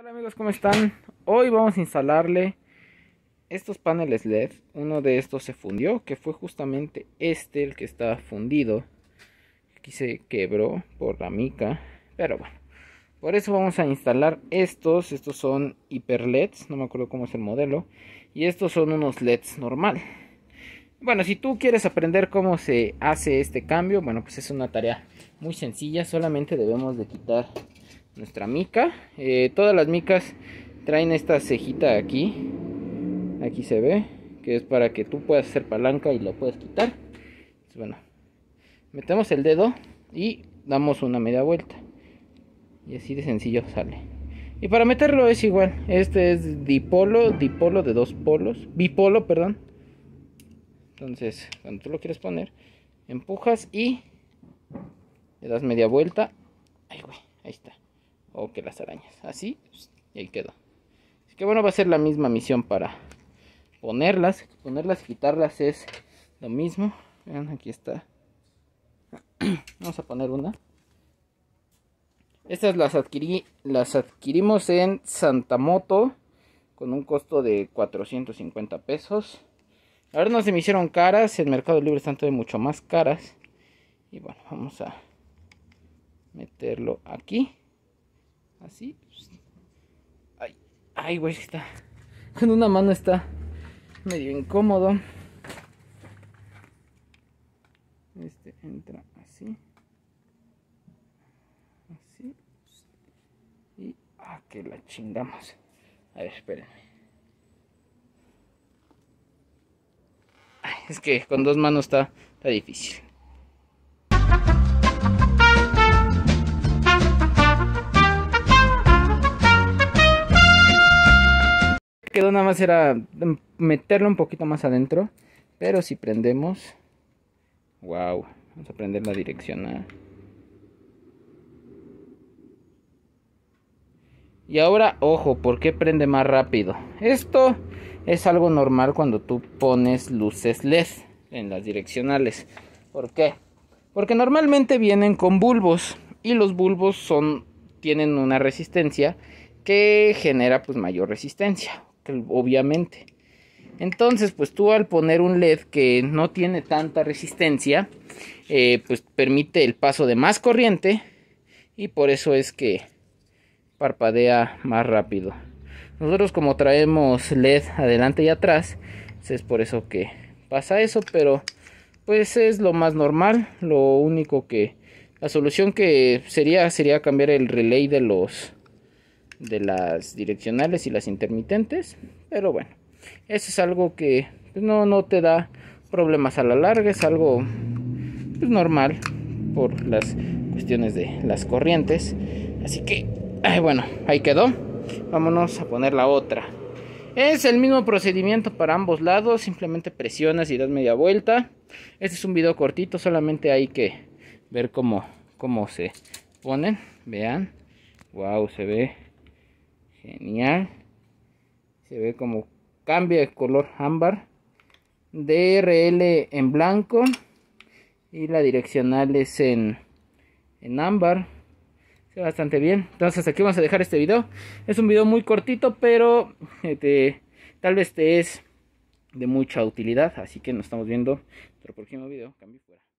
Hola amigos? ¿Cómo están? Hoy vamos a instalarle estos paneles LED. Uno de estos se fundió, que fue justamente este, el que está fundido. Aquí se quebró por la mica, pero bueno. Por eso vamos a instalar estos. Estos son hiper LEDs, no me acuerdo cómo es el modelo. Y estos son unos LEDs normal. Bueno, si tú quieres aprender cómo se hace este cambio, bueno, pues es una tarea muy sencilla. Solamente debemos de quitar nuestra mica. Eh, todas las micas traen esta cejita aquí. Aquí se ve. Que es para que tú puedas hacer palanca y lo puedes quitar. Entonces, bueno, metemos el dedo y damos una media vuelta. Y así de sencillo sale. Y para meterlo es igual. Este es dipolo, dipolo de dos polos. Bipolo, perdón. Entonces, cuando tú lo quieres poner, empujas y le das media vuelta. ahí está o que las arañas. Así, pues, y ahí quedó. Así que bueno, va a ser la misma misión para ponerlas. Ponerlas y quitarlas es lo mismo. Vean, aquí está. Vamos a poner una. Estas las adquirí, las adquirimos en Santamoto con un costo de 450 pesos. Ahora no se me hicieron caras, en Mercado Libre están todavía mucho más caras. Y bueno, vamos a meterlo aquí. Así. Ay, ay, güey, está. Con una mano está medio incómodo. Este entra así. Así. Y a ah, que la chingamos. A ver, espérenme. es que con dos manos está, está difícil. quedó nada más era meterlo un poquito más adentro. Pero si prendemos... Wow, vamos a prender la direccional. Y ahora, ojo, ¿por qué prende más rápido? Esto es algo normal cuando tú pones luces LED en las direccionales. ¿Por qué? Porque normalmente vienen con bulbos y los bulbos son tienen una resistencia que genera pues mayor resistencia obviamente. Entonces, pues tú al poner un LED que no tiene tanta resistencia, eh, pues permite el paso de más corriente y por eso es que parpadea más rápido. Nosotros como traemos LED adelante y atrás, pues es por eso que pasa eso, pero pues es lo más normal, lo único que la solución que sería sería cambiar el relay de los de las direccionales y las intermitentes. Pero bueno, eso es algo que pues, no, no te da problemas a la larga, es algo pues, normal por las cuestiones de las corrientes. Así que, bueno, ahí quedó. Vámonos a poner la otra. Es el mismo procedimiento para ambos lados, simplemente presionas y das media vuelta. Este es un video cortito, solamente hay que ver cómo, cómo se ponen. Vean, wow, se ve Genial. Se ve como cambia el color ámbar. DRL en blanco. Y la direccional es en, ámbar. Se ve bastante bien. Entonces aquí vamos a dejar este video. Es un video muy cortito, pero este, tal vez te es de mucha utilidad. Así que nos estamos viendo en nuestro próximo video. Cambio fuera.